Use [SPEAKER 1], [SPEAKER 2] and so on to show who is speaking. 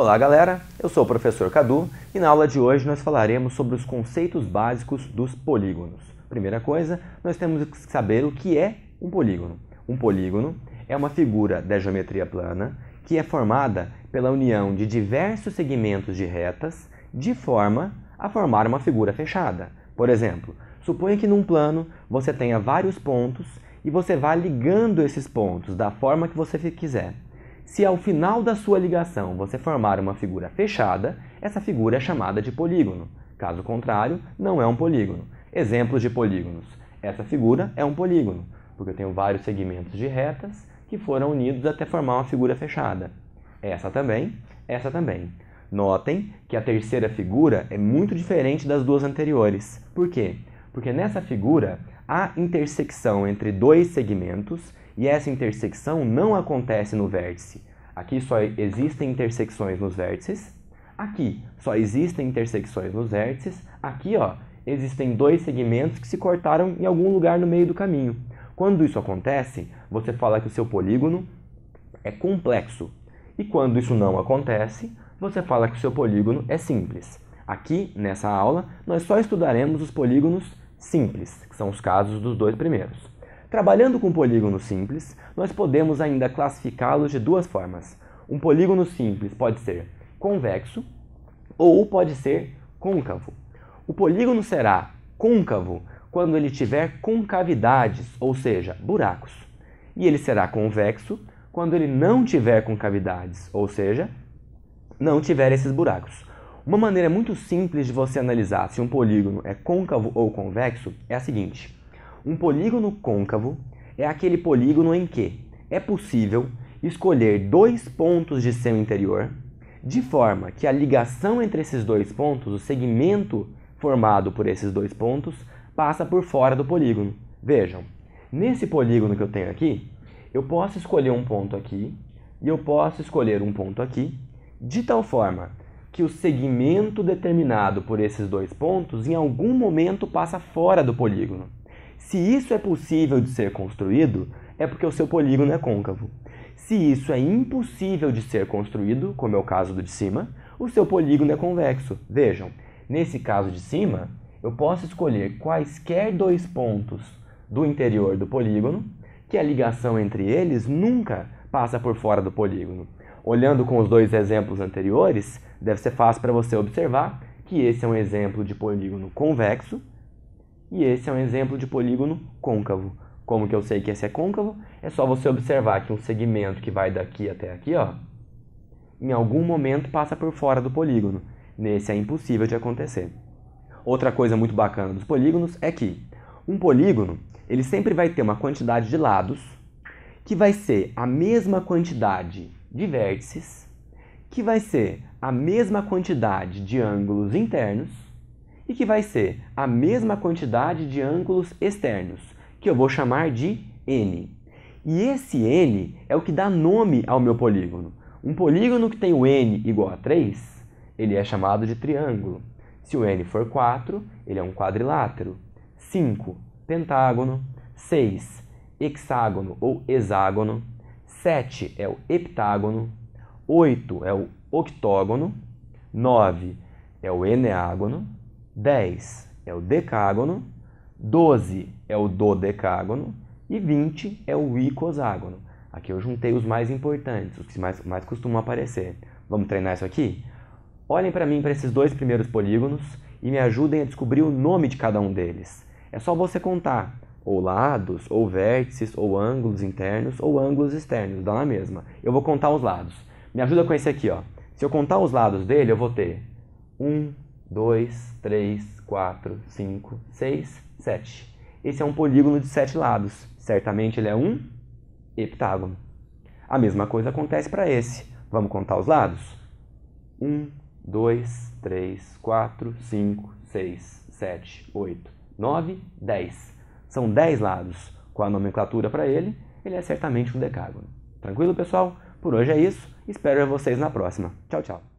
[SPEAKER 1] Olá, galera. Eu sou o professor Cadu e na aula de hoje nós falaremos sobre os conceitos básicos dos polígonos. Primeira coisa, nós temos que saber o que é um polígono. Um polígono é uma figura da geometria plana que é formada pela união de diversos segmentos de retas de forma a formar uma figura fechada. Por exemplo, suponha que num plano você tenha vários pontos e você vá ligando esses pontos da forma que você quiser. Se ao final da sua ligação você formar uma figura fechada, essa figura é chamada de polígono. Caso contrário, não é um polígono. Exemplos de polígonos. Essa figura é um polígono, porque eu tenho vários segmentos de retas que foram unidos até formar uma figura fechada. Essa também, essa também. Notem que a terceira figura é muito diferente das duas anteriores. Por quê? Porque nessa figura há intersecção entre dois segmentos e essa intersecção não acontece no vértice. Aqui só existem intersecções nos vértices. Aqui só existem intersecções nos vértices. Aqui, ó, existem dois segmentos que se cortaram em algum lugar no meio do caminho. Quando isso acontece, você fala que o seu polígono é complexo. E quando isso não acontece, você fala que o seu polígono é simples. Aqui, nessa aula, nós só estudaremos os polígonos simples, que são os casos dos dois primeiros. Trabalhando com polígonos simples, nós podemos ainda classificá-los de duas formas. Um polígono simples pode ser convexo ou pode ser côncavo. O polígono será côncavo quando ele tiver concavidades, ou seja, buracos. E ele será convexo quando ele não tiver concavidades, ou seja, não tiver esses buracos. Uma maneira muito simples de você analisar se um polígono é côncavo ou convexo é a seguinte: um polígono côncavo é aquele polígono em que é possível escolher dois pontos de seu interior, de forma que a ligação entre esses dois pontos, o segmento formado por esses dois pontos, passa por fora do polígono. Vejam, nesse polígono que eu tenho aqui, eu posso escolher um ponto aqui e eu posso escolher um ponto aqui, de tal forma que o segmento determinado por esses dois pontos em algum momento passa fora do polígono. Se isso é possível de ser construído, é porque o seu polígono é côncavo. Se isso é impossível de ser construído, como é o caso do de cima, o seu polígono é convexo. Vejam, nesse caso de cima, eu posso escolher quaisquer dois pontos do interior do polígono, que a ligação entre eles nunca passa por fora do polígono. Olhando com os dois exemplos anteriores, deve ser fácil para você observar que esse é um exemplo de polígono convexo, e esse é um exemplo de polígono côncavo. Como que eu sei que esse é côncavo? É só você observar que um segmento que vai daqui até aqui, ó, em algum momento passa por fora do polígono. Nesse é impossível de acontecer. Outra coisa muito bacana dos polígonos é que um polígono, ele sempre vai ter uma quantidade de lados que vai ser a mesma quantidade de vértices, que vai ser a mesma quantidade de ângulos internos e que vai ser a mesma quantidade de ângulos externos, que eu vou chamar de n. E esse n é o que dá nome ao meu polígono. Um polígono que tem o n igual a 3, ele é chamado de triângulo. Se o n for 4, ele é um quadrilátero. 5, pentágono. 6, hexágono ou hexágono. 7 é o heptágono. 8 é o octógono. 9 é o eneágono. 10 é o decágono, 12 é o dodecágono e 20 é o icoságono. Aqui eu juntei os mais importantes, os que mais, mais costumam aparecer. Vamos treinar isso aqui? Olhem para mim para esses dois primeiros polígonos e me ajudem a descobrir o nome de cada um deles. É só você contar ou lados, ou vértices, ou ângulos internos, ou ângulos externos, dá na mesma. Eu vou contar os lados. Me ajuda com esse aqui, ó. Se eu contar os lados dele, eu vou ter 1, 2, 3, 4, 5, 6, 7. Esse é um polígono de 7 lados. Certamente ele é um heptágono. A mesma coisa acontece para esse. Vamos contar os lados? 1, 2, 3, 4, 5, 6, 7, 8, 9, 10. São 10 lados. Com a nomenclatura para ele, ele é certamente um decágono. Tranquilo, pessoal? Por hoje é isso. Espero vocês na próxima. Tchau, tchau.